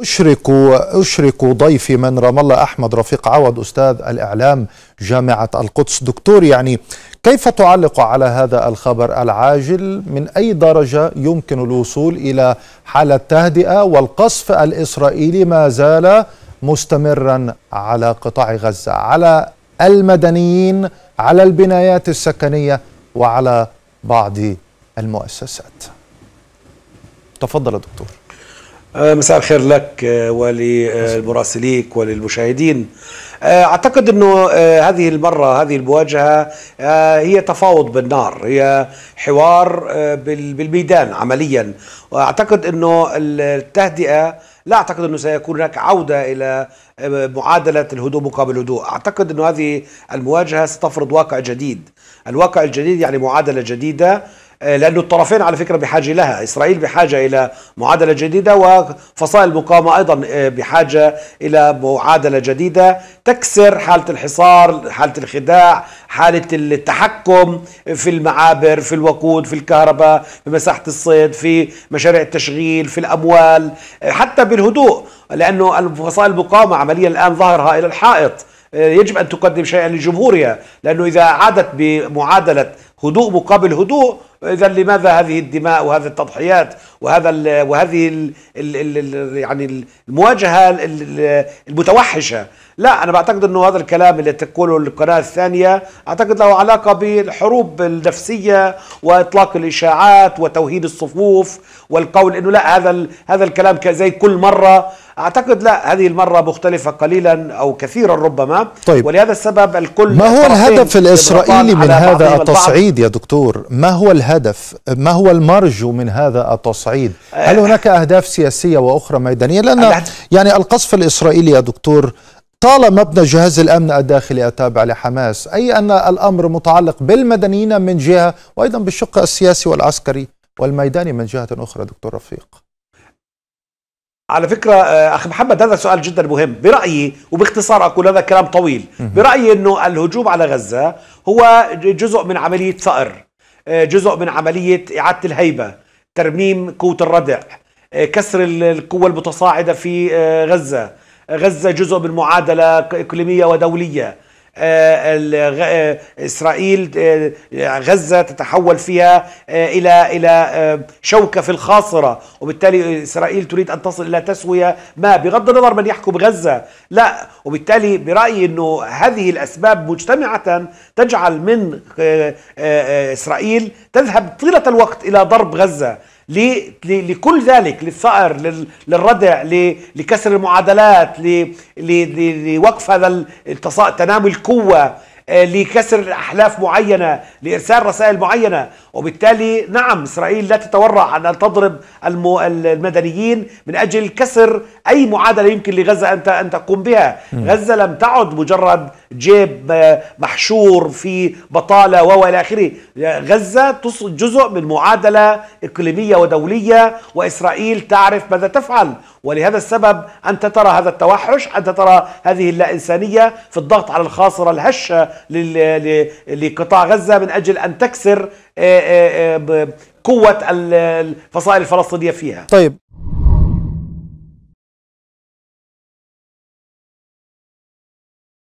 أشرك أشرك ضيفي من رام الله أحمد رفيق عوض أستاذ الإعلام جامعة القدس دكتور يعني كيف تعلق على هذا الخبر العاجل من أي درجة يمكن الوصول إلى حالة تهدئة والقصف الإسرائيلي ما زال مستمرا على قطاع غزة على المدنيين على البنايات السكنية وعلى بعض المؤسسات تفضل دكتور آه، مساء الخير لك آه، ولمراسليك وللمشاهدين آه، اعتقد انه هذه المره هذه المواجهه هي تفاوض بالنار هي حوار بالميدان عمليا واعتقد انه التهدئه لا اعتقد انه سيكون هناك عوده الى معادله الهدوء مقابل الهدوء، اعتقد انه هذه المواجهه ستفرض واقع جديد، الواقع الجديد يعني معادله جديده آه، لأن الطرفين على فكرة بحاجة لها إسرائيل بحاجة إلى معادلة جديدة وفصائل المقاومة أيضا آه، بحاجة إلى معادلة جديدة تكسر حالة الحصار حالة الخداع حالة التحكم في المعابر في الوقود في الكهرباء في مساحة الصيد في مشاريع التشغيل في الأموال آه، حتى بالهدوء لأنه فصائل المقاومة عمليا الآن ظهرها إلى الحائط يجب أن تقدم شيئا لجمهورها لأنه إذا عادت بمعادلة هدوء مقابل هدوء اذا لماذا هذه الدماء وهذه التضحيات وهذا الـ وهذه الـ الـ الـ يعني المواجهه المتوحشه لا انا بعتقد انه هذا الكلام اللي تقوله القناه الثانيه اعتقد له علاقه بالحروب النفسيه واطلاق الاشاعات وتوهيد الصفوف والقول انه لا هذا هذا الكلام زي كل مره اعتقد لا هذه المره مختلفه قليلا او كثيرا ربما طيب ولهذا السبب الكل ما هو الهدف الاسرائيلي من هذا التصعيد يا دكتور؟ ما هو الهدف؟ ما هو المرجو من هذا التصعيد؟ هل آه. هناك اهداف سياسيه واخرى ميدانيه؟ لان يعني القصف الاسرائيلي يا دكتور طال مبنى جهاز الامن الداخلي التابع لحماس اي ان الامر متعلق بالمدنيين من جهه وايضا بالشق السياسي والعسكري والميداني من جهه اخرى دكتور رفيق على فكرة آه، أخي محمد هذا سؤال جدا مهم برأيي وباختصار أقول هذا كلام طويل برأيي أنه الهجوم على غزة هو جزء من عملية ثأر آه، جزء من عملية إعادة الهيبة ترميم قوة الردع آه، كسر القوة المتصاعدة في غزة غزة جزء من معادلة إقليمية ودولية آه، آه، إسرائيل آه، يعني غزة تتحول فيها إلى إلى شوكة في الخاصرة وبالتالي إسرائيل تريد أن تصل إلى تسوية ما بغض النظر من يحكم غزة لا وبالتالي برأيي أنه هذه الأسباب مجتمعة تجعل من إسرائيل تذهب طيلة الوقت إلى ضرب غزة لكل ذلك للثأر للردع لكسر المعادلات لوقف هذا تنامي القوة آه، لكسر احلاف معينه لارسال رسائل معينه وبالتالي نعم اسرائيل لا تتورع عن ان تضرب المدنيين من اجل كسر اي معادله يمكن لغزه ان ان تقوم بها غزه لم تعد مجرد جيب آه، محشور في بطاله والى اخره غزه جزء من معادله اقليميه ودوليه واسرائيل تعرف ماذا تفعل ولهذا السبب أنت ترى هذا التوحش أنت ترى هذه اللاإنسانية في الضغط على الخاصرة الهشة لقطاع غزة من أجل أن تكسر آه، آه، آه، قوة الفصائل الفلسطينية فيها طيب